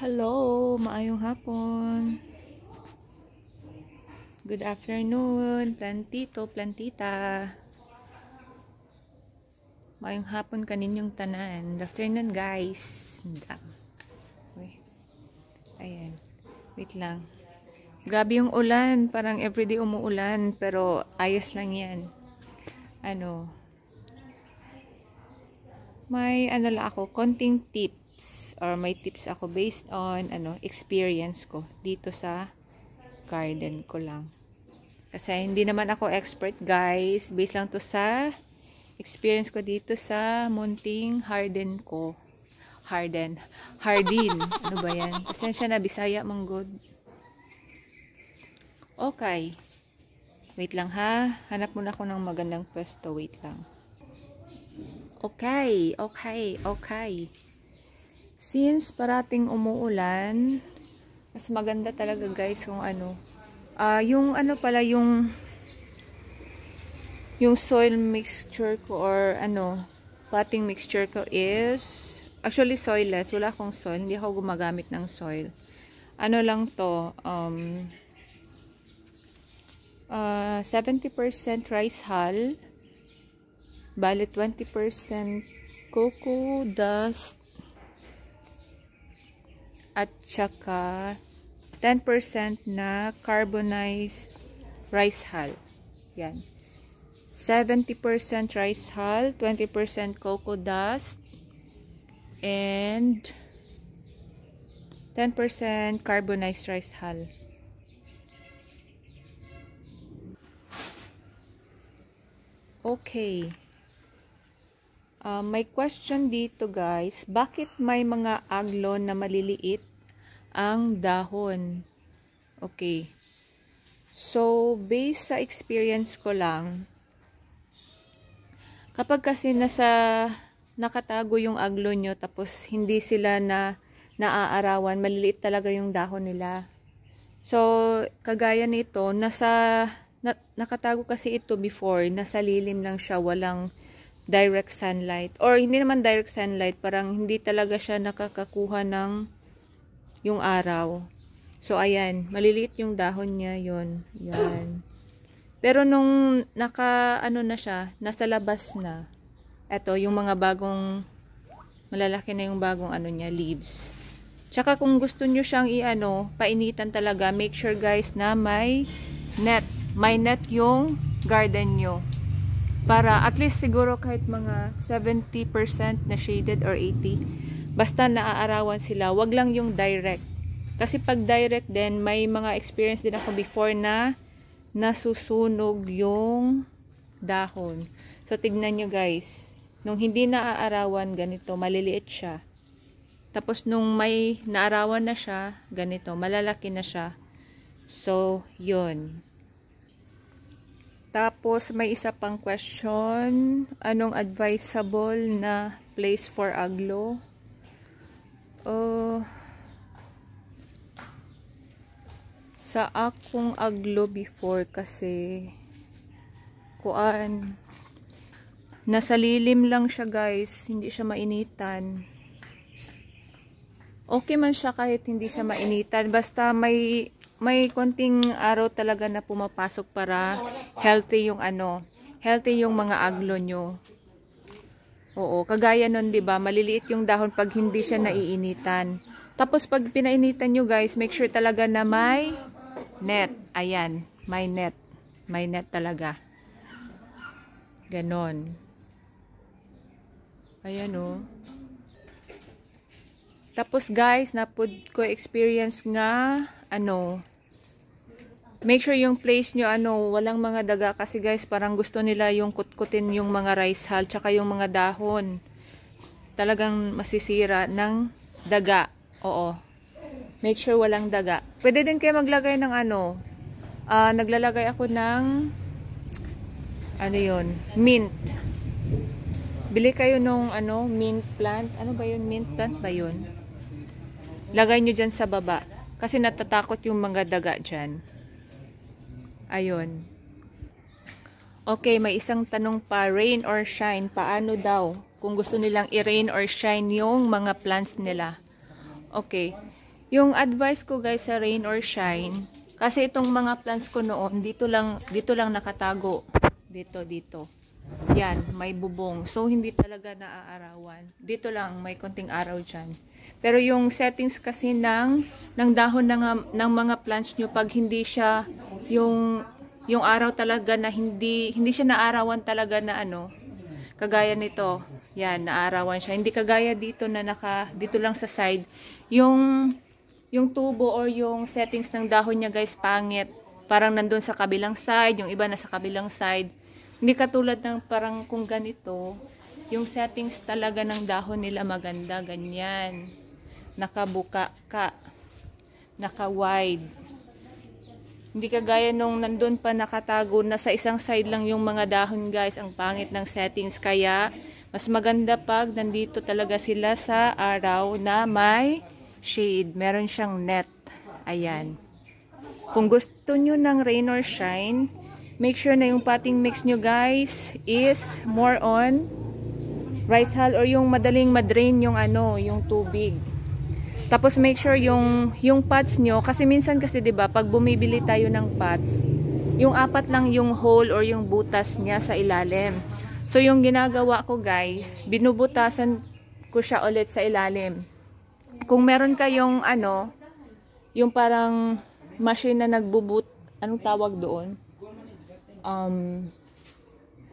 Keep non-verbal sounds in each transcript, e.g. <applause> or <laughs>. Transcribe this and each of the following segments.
Hello, maayong hapon. Good afternoon, plantito, plantita. Maayong hapon kaninyong tanan. Good afternoon, guys. Wait. Ayan. Wait lang. Grabe yung ulan. Parang everyday umuulan. Pero ayos lang yan. Ano. May ano lang ako. Konting tip tips or may tips ako based on ano experience ko dito sa garden ko lang. Kasi hindi naman ako expert guys. Based lang to sa experience ko dito sa munting harden ko. Harden. Hardin. <laughs> ano ba yan? Pasensya na. Bisaya mong good. Okay. Wait lang ha. Hanap muna ako ng magandang pwesto. Wait lang. Okay. Okay. Okay since parating umuulan, mas maganda talaga guys kung ano. Uh, yung ano pala, yung yung soil mixture ko or ano, potting mixture ko is actually soilless. Wala akong soil. Hindi ako gumagamit ng soil. Ano lang to, um, uh, ah, 70% rice hull, bali 20% cocoa dust, at saka 10% na carbonized rice hull. Yan. 70% rice hull, 20% cocoa dust, and 10% carbonized rice hull. Okay. Uh, may question dito guys, bakit may mga aglon na maliliit ang dahon? Okay. So, based sa experience ko lang, kapag kasi nasa nakatago yung aglon nyo tapos hindi sila na naaarawan, maliliit talaga yung dahon nila. So, kagaya nito, nasa na, nakatago kasi ito before, nasa lilim lang siya, walang direct sunlight. Or hindi naman direct sunlight, parang hindi talaga siya nakakakuha ng yung araw. So, ayan, maliliit yung dahon niya, yon yan. Pero nung naka, ano na siya, nasa labas na, eto, yung mga bagong, malalaki na yung bagong, ano niya, leaves. Tsaka kung gusto niyo siyang iano painitan talaga, make sure guys na may net. May net yung garden niyo para at least siguro kahit mga 70% na shaded or 80 basta naaarawan sila wag lang yung direct kasi pag direct din may mga experience din ako before na nasusunog yung dahon so tignan nyo guys nung hindi naaarawan ganito maliliit siya tapos nung may naarawan na siya ganito malalaki na siya so yun tapos, may isa pang question. Anong advisable na place for aglo? Uh, sa akong aglo before kasi kuan nasa lilim lang siya guys hindi siya mainitan okay man siya kahit hindi siya mainitan basta may may konting araw talaga na pumapasok para healthy yung ano, healthy yung mga aglo nyo. Oo, kagaya nun 'di ba, maliliit yung dahon pag hindi siya naiinitan. Tapos pag pinainitan nyo guys, make sure talaga na may net. Ayan, may net. May net talaga. Ganon. Ayan Oh. Tapos guys, napod ko experience nga, ano, Make sure yung place nyo, ano, walang mga daga kasi guys, parang gusto nila yung kutkutin yung mga rice hull, tsaka yung mga dahon. Talagang masisira ng daga. Oo. Make sure walang daga. Pwede din kayo maglagay ng ano, uh, naglalagay ako ng, ano yun, mint. Bili kayo nung ano, mint plant. Ano ba yun? Mint plant ba yun? Lagay nyo dyan sa baba. Kasi natatakot yung mga daga dyan. Ayun. Okay, may isang tanong pa, rain or shine, paano daw kung gusto nilang i-rain or shine yung mga plants nila? Okay, yung advice ko guys sa rain or shine, kasi itong mga plants ko noon, dito lang, dito lang nakatago. Dito, dito. Yan, may bubong. So, hindi talaga naaarawan. Dito lang, may konting araw dyan. Pero yung settings kasi ng, ng dahon ng, ng mga plants nyo, pag hindi siya yung, yung araw talaga na hindi, hindi siya naarawan talaga na ano, kagaya nito, yan, naarawan siya. Hindi kagaya dito na naka, dito lang sa side. Yung, yung tubo or yung settings ng dahon niya guys, pangit. Parang nandun sa kabilang side, yung iba na sa kabilang side. Hindi katulad ng parang kung ganito, yung settings talaga ng dahon nila maganda, ganyan. Nakabuka ka. Naka-wide. Hindi kagaya nung nandun pa nakatago na sa isang side lang yung mga dahon guys. Ang pangit ng settings. Kaya mas maganda pag nandito talaga sila sa araw na may shade. Meron siyang net. Ayan. Kung gusto nyo ng rain or shine, Make sure na yung pating mix nyo guys is more on rice hull or yung madaling madrain yung ano, yung tubig. Tapos make sure yung, yung pots nyo, kasi minsan kasi ba diba, pag bumibili tayo ng pots, yung apat lang yung hole or yung butas niya sa ilalim. So yung ginagawa ko guys, binubutasan ko siya ulit sa ilalim. Kung meron kayong ano, yung parang machine na nagbubut, anong tawag doon? um,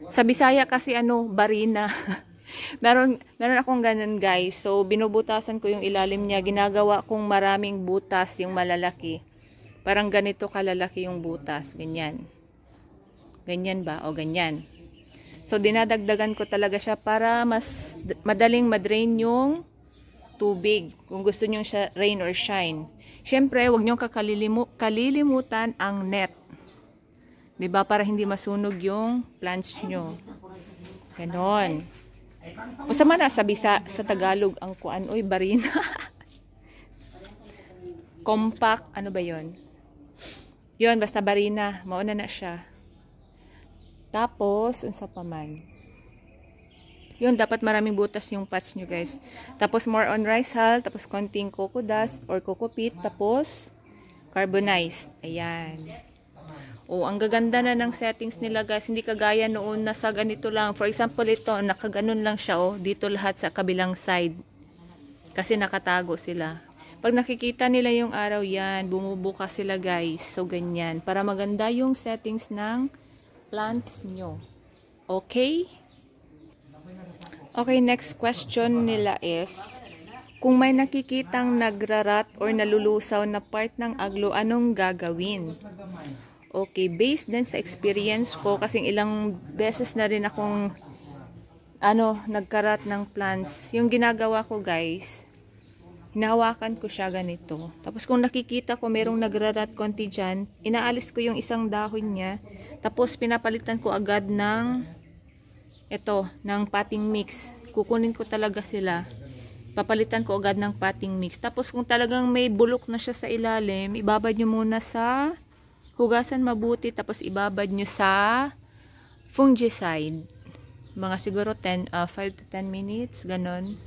sa Bisaya kasi ano, barina. <laughs> meron, meron akong ganun guys. So, binubutasan ko yung ilalim niya. Ginagawa kong maraming butas yung malalaki. Parang ganito kalalaki yung butas. Ganyan. Ganyan ba? O ganyan. So, dinadagdagan ko talaga siya para mas madaling madrain yung tubig. Kung gusto nyo siya rain or shine. Siyempre, huwag nyo kakalilimutan ang net ba diba? Para hindi masunog yung plants nyo. Ganon. O sa mana, sabi sa, sa Tagalog, ang kuan, oy, barina. <laughs> Compact, ano ba yon? Yon, basta barina. Mauna na siya. Tapos, unsa pa man. Yun, dapat maraming butas yung patch nyo, guys. Tapos, more on rice hull. Tapos, konting coco dust or coco peat. Tapos, carbonized. Ayan. Oh, ang gaganda na ng settings nila guys. Hindi kagaya noon na sa ganito lang. For example, ito, nakaganon lang siya. Oh, dito lahat sa kabilang side. Kasi nakatago sila. Pag nakikita nila yung araw yan, bumubuka sila guys. So, ganyan. Para maganda yung settings ng plants nyo. Okay? Okay, next question nila is, kung may nakikitang nagrarat or nalulusaw na part ng aglo, anong gagawin? Okay, based din sa experience ko kasi ilang beses na rin akong ano, nagkarat ng plants. Yung ginagawa ko guys, hinahawakan ko siya ganito. Tapos kung nakikita ko merong nagrarat konti dyan, inaalis ko yung isang dahon niya. Tapos pinapalitan ko agad ng ito, ng potting mix. Kukunin ko talaga sila. Papalitan ko agad ng potting mix. Tapos kung talagang may bulok na siya sa ilalim, ibabad nyo muna sa hugasan mabuti tapos ibabad nyo sa fungicide. Mga siguro 10, uh, 5 to 10 minutes, ganon.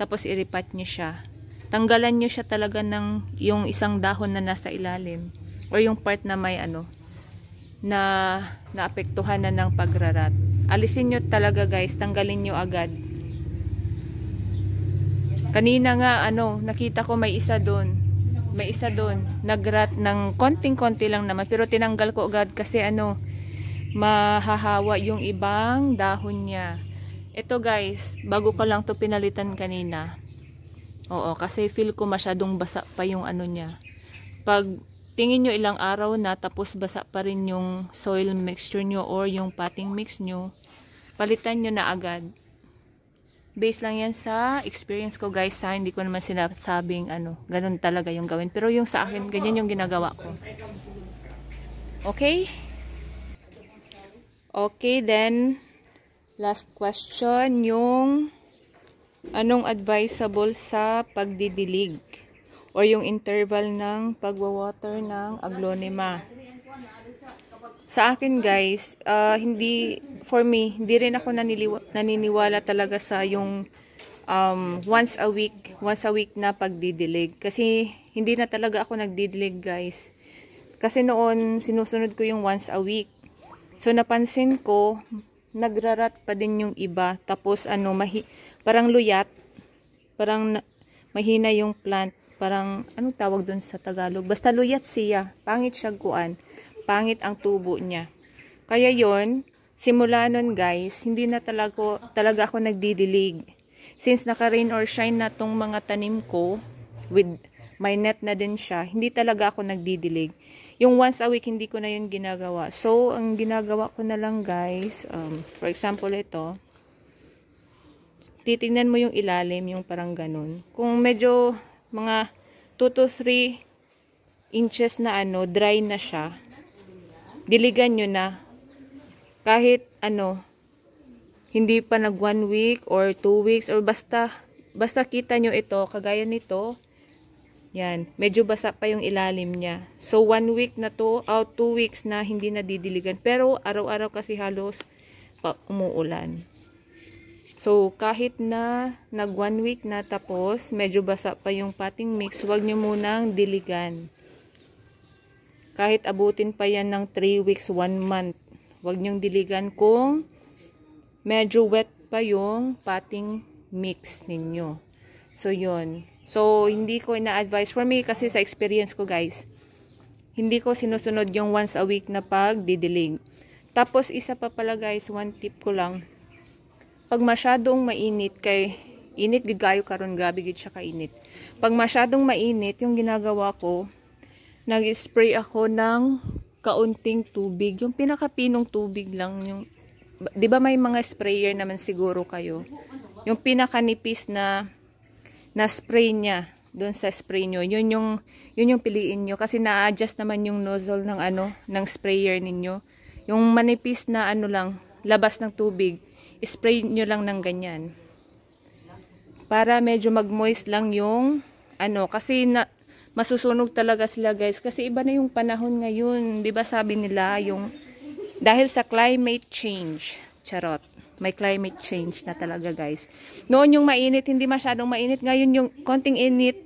Tapos iripat nyo siya. Tanggalan nyo siya talaga ng yung isang dahon na nasa ilalim or yung part na may ano na naapektuhan na ng pagrarat. Alisin nyo talaga guys, tanggalin nyo agad. Kanina nga ano, nakita ko may isa doon may isa doon, nagrat ng konting-konti lang naman pero tinanggal ko agad kasi ano mahahawa yung ibang dahon niya. Ito guys, bago ko lang to pinalitan kanina. Oo, kasi feel ko masyadong basa pa yung ano niya. Pag tingin nyo ilang araw na tapos basa pa rin yung soil mixture nyo or yung potting mix nyo, palitan nyo na agad. Base lang yan sa experience ko guys ha. Hindi ko naman sinasabing ano, ganun talaga yung gawin. Pero yung sa akin, ganyan yung ginagawa ko. Okay? Okay, then last question, yung anong advisable sa pagdidilig or yung interval ng pagwawater ng aglonema? sa akin guys, uh, hindi, for me, hindi rin ako naniniwala talaga sa yung um, once a week, once a week na pagdidilig. Kasi hindi na talaga ako nagdidilig guys. Kasi noon, sinusunod ko yung once a week. So napansin ko, nagrarat pa din yung iba. Tapos ano, mahi parang luyat. Parang mahina yung plant. Parang, anong tawag doon sa Tagalog? Basta luyat siya. Pangit siya guan Pangit ang tubo niya. Kaya yon simula nun guys, hindi na talaga, talaga ako nagdidilig. Since naka-rain or shine na tong mga tanim ko, with my net na din siya, hindi talaga ako nagdidilig. Yung once a week, hindi ko na yun ginagawa. So, ang ginagawa ko na lang guys, um, for example ito, titignan mo yung ilalim, yung parang ganun. Kung medyo mga 2 to 3 inches na ano, dry na siya, diligan nyo na kahit ano hindi pa nag one week or two weeks or basta basta kita nyo ito kagaya nito yan medyo basa pa yung ilalim niya so one week na to out two weeks na hindi na didiligan pero araw-araw kasi halos pa umuulan so kahit na nag one week na tapos medyo basa pa yung pating mix wag nyo munang diligan kahit abutin pa yan ng 3 weeks, 1 month. Huwag niyong diligan kung medyo wet pa yung pating mix ninyo. So, yun. So, hindi ko ina-advise for me kasi sa experience ko, guys. Hindi ko sinusunod yung once a week na pag-didilig. Tapos, isa pa pala, guys, one tip ko lang. Pag masyadong mainit kay init gid kayo karon grabe gid siya kainit pag masyadong mainit yung ginagawa ko nag-spray ako ng kaunting tubig. Yung pinakapinong tubig lang. Yung, di ba may mga sprayer naman siguro kayo? Yung pinakanipis na na-spray niya doon sa spray nyo. Yun yung, yun yung piliin nyo. Kasi na-adjust naman yung nozzle ng, ano, ng sprayer ninyo. Yung manipis na ano lang, labas ng tubig, spray nyo lang ng ganyan. Para medyo mag-moist lang yung ano, kasi na, masusunog talaga sila guys kasi iba na yung panahon ngayon 'di ba sabi nila yung dahil sa climate change charot may climate change na talaga guys noon yung mainit hindi masyadong mainit ngayon yung konting init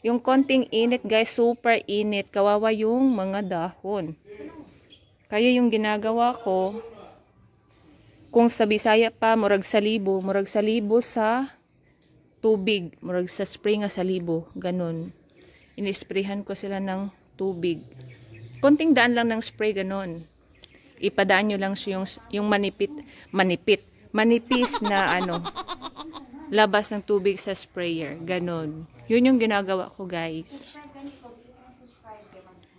yung konting init guys super init kawawa yung mga dahon kaya yung ginagawa ko kung sa Bisaya pa murag sa libo murag sa libo sa tubig murag sa spring nga sa libo ganun inisprayhan ko sila ng tubig. Konting daan lang ng spray ganon. Ipadaan nyo lang yung, yung manipit, manipit, manipis na <laughs> ano, labas ng tubig sa sprayer. Ganon. Yun yung ginagawa ko guys.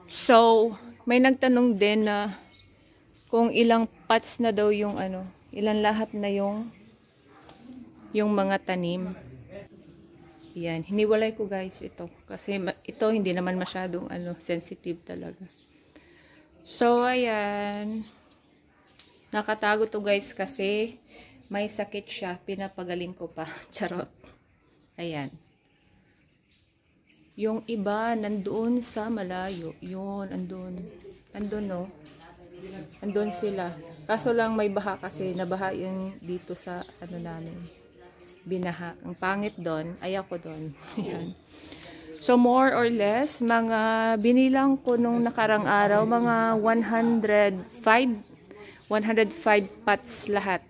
So, may nagtanong din na kung ilang pots na daw yung ano, ilan lahat na yung yung mga tanim. Yan, hiniwalay ko guys ito. Kasi ito hindi naman masyadong ano, sensitive talaga. So, ayan. Nakatago to guys kasi may sakit siya. Pinapagaling ko pa. <laughs> Charot. Ayan. Yung iba, nandoon sa malayo. Yun, andun. Andun, no? Andun sila. Kaso lang may baha kasi. Nabaha yung dito sa ano namin binaha. Ang pangit doon, ayoko doon. <laughs> Ayan. So more or less, mga binilang ko nung nakarang araw, mga 105, 105 pots lahat.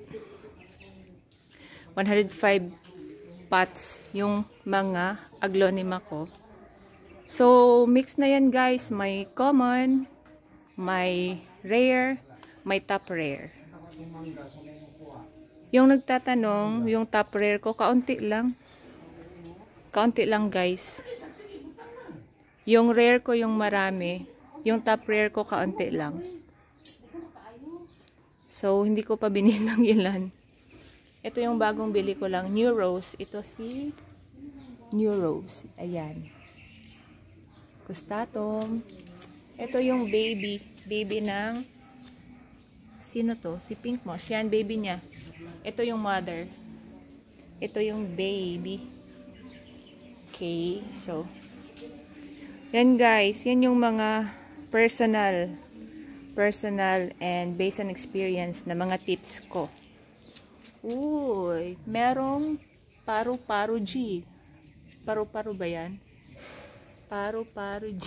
105 pots yung mga aglonema ko. So, mix na yan guys. May common, may rare, may top rare. Yung nagtatanong, diba? yung top rare ko, kaunti lang. Kaunti lang guys. Yung rare ko yung marami. Yung top rare ko kaunti lang. So, hindi ko pa bininang ilan. Ito yung bagong bili ko lang. New Rose. Ito si New Rose. Ayan. Gustatom. Ito yung baby. Baby ng sino to? Si Pink Mosh. Yan, baby niya. Ito yung mother. Ito yung baby. Okay, so. Yan guys, yan yung mga personal personal and based on experience na mga tips ko. Uy, merong paru-paru G. Paru-paru ba yan? Paru-paru G.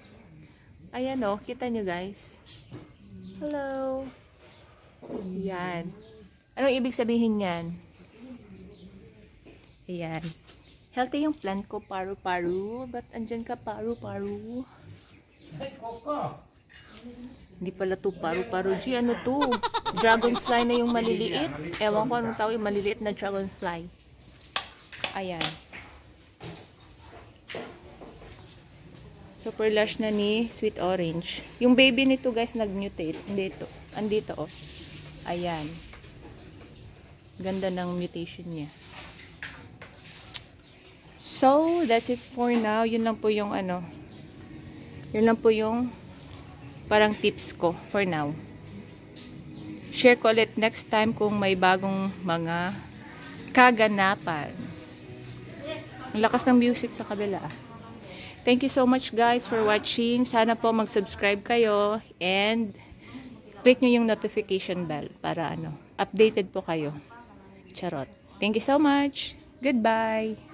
<laughs> Ayan o, oh, kita nyo guys. Hello. Yan. Anong ibig sabihin yan? Ayan. Healthy yung plant ko, paru-paru. but andyan ka, paru-paru? Hey, Coco! Hindi pala to paru-paru. G, ano to? Dragonfly na yung maliliit. Ewan ko anong tawag yung maliliit na dragonfly. Ayan. Super lush na ni Sweet Orange. Yung baby nito guys, nag-mutate. Andito. Andito, oh. Ayan. Ganda ng mutation niya. So, that's it for now. Yun lang po yung ano. Yun lang po yung parang tips ko for now. Share ko ulit next time kung may bagong mga kaganapan. Ang lakas ng music sa kabila. Ah. Thank you so much guys for watching. Sana po mag-subscribe kayo and click nyo yung notification bell para ano, updated po kayo. Charot. Thank you so much. Goodbye.